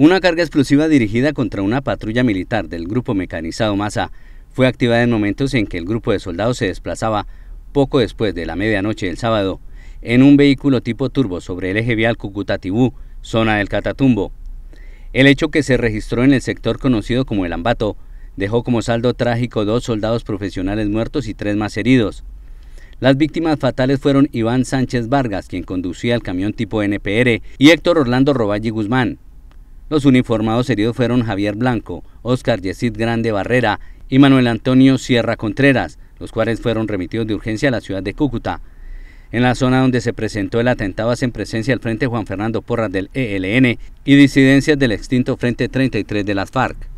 Una carga explosiva dirigida contra una patrulla militar del grupo mecanizado Masa fue activada en momentos en que el grupo de soldados se desplazaba poco después de la medianoche del sábado en un vehículo tipo turbo sobre el eje vial Cúcuta-Tibú, zona del Catatumbo. El hecho que se registró en el sector conocido como el Ambato dejó como saldo trágico dos soldados profesionales muertos y tres más heridos. Las víctimas fatales fueron Iván Sánchez Vargas, quien conducía el camión tipo NPR, y Héctor Orlando Roballi Guzmán, los uniformados heridos fueron Javier Blanco, Oscar Yesid Grande Barrera y Manuel Antonio Sierra Contreras, los cuales fueron remitidos de urgencia a la ciudad de Cúcuta. En la zona donde se presentó el atentado hacen presencia el Frente Juan Fernando Porras del ELN y disidencias del extinto Frente 33 de las FARC.